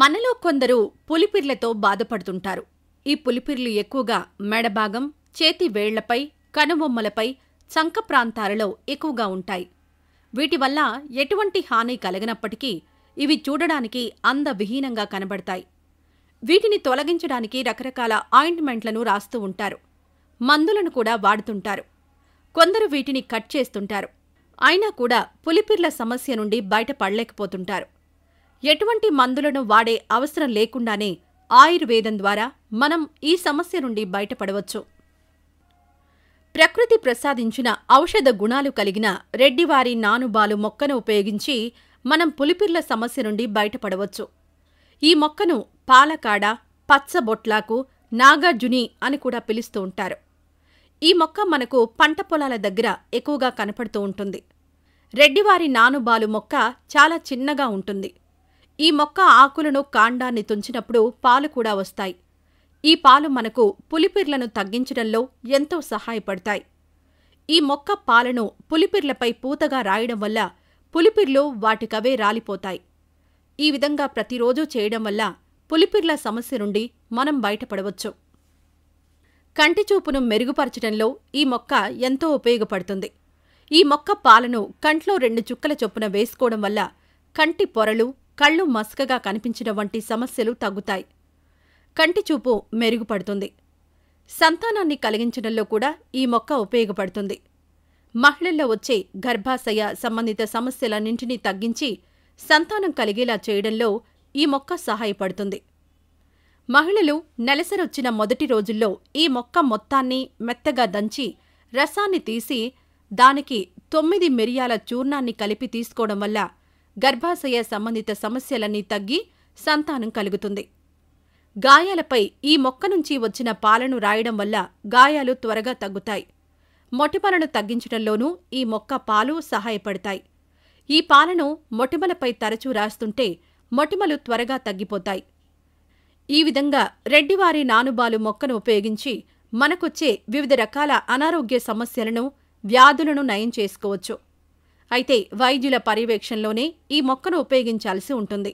మనలో కొందరు పులిపిర్లతో బాధపడుతుంటారు ఈ పులిపిర్లు ఎక్కువగా మెడభాగం చేతి వేళ్లపై కనుబొమ్మలపై చంక ప్రాంతాలలో ఎక్కువగా ఉంటాయి వీటి వల్ల ఎటువంటి హాని కలగనప్పటికీ ఇవి చూడడానికి అందవిహీనంగా కనబడతాయి వీటిని తొలగించడానికి రకరకాల ఆయింట్మెంట్లను రాస్తూ ఉంటారు మందులను కూడా వాడుతుంటారు కొందరు వీటిని కట్ చేస్తుంటారు అయినా కూడా పులిపిర్ల సమస్య నుండి బయటపడలేకపోతుంటారు ఎటువంటి మందులను వాడే అవసరం లేకుండానే ఆయుర్వేదం ద్వారా మనం ఈ సమస్య నుండి బయటపడవచ్చు ప్రకృతి ప్రసాదించిన ఔషధ గుణాలు కలిగిన రెడ్డివారి నానుబాలు మొక్కను ఉపయోగించి మనం పులిపిర్ల సమస్య నుండి బయటపడవచ్చు ఈ మొక్కను పాలకాడ పచ్చబొట్లాకు నాగార్జుని అని కూడా పిలుస్తూ ఉంటారు ఈ మొక్క మనకు పంట పొలాల దగ్గర ఎక్కువగా కనపడుతూ ఉంటుంది రెడ్డివారి నానుబాలు మొక్క చాలా చిన్నగా ఉంటుంది ఈ మొక్క ఆకులను కాండాన్ని తుంచినప్పుడు పాలు కూడా వస్తాయి ఈ పాలు మనకు పులిపిర్లను తగ్గించడంలో ఎంతో సహాయపడతాయి ఈ మొక్క పాలను పులిపిర్లపై పూతగా రాయడం వల్ల పులిపిర్లు వాటికవే రాలిపోతాయి ఈ విధంగా ప్రతిరోజూ చేయడం వల్ల పులిపిర్ల సమస్య నుండి మనం బయటపడవచ్చు కంటిచూపును మెరుగుపరచడంలో ఈ మొక్క ఎంతో ఉపయోగపడుతుంది ఈ మొక్క పాలను కంట్లో రెండు చుక్కల చొప్పున వేసుకోవడం వల్ల కంటి పొరలు కళ్ళు మసకగా కనిపించడం వంటి సమస్యలు తగ్గుతాయి కంటిచూపు మెరుగుపడుతుంది సంతానాన్ని కలిగించడంలో కూడా ఈ మొక్క ఉపయోగపడుతుంది మహిళల్లో వచ్చే గర్భాశయ సంబంధిత సమస్యలన్నింటినీ తగ్గించి సంతానం కలిగేలా చేయడంలో ఈ మొక్క సహాయపడుతుంది మహిళలు నెలసరొచ్చిన మొదటి రోజుల్లో ఈ మొక్క మొత్తాన్ని మెత్తగా దంచి రసాన్ని తీసి దానికి తొమ్మిది మిరియాల చూర్ణాన్ని కలిపి తీసుకోవడం వల్ల గర్భాశయ సంబంధిత సమస్యలన్నీ తగ్గి సంతానం కలుగుతుంది గాయాలపై ఈ మొక్క నుంచి వచ్చిన పాలను రాయడం వల్ల గాయాలు త్వరగా తగ్గుతాయి మొటిమలను తగ్గించడంలోనూ ఈ మొక్క పాలు సహాయపడతాయి ఈ పాలను మొటిమలపై తరచూ రాస్తుంటే మొటిమలు త్వరగా తగ్గిపోతాయి ఈ విధంగా రెడ్డివారి నానుబాలు మొక్కను ఉపయోగించి మనకొచ్చే వివిధ రకాల అనారోగ్య సమస్యలను వ్యాధులను నయం చేసుకోవచ్చు అయితే వైద్యుల పర్యవేక్షణలోనే ఈ మొక్కను ఉపయోగించాల్సి ఉంటుంది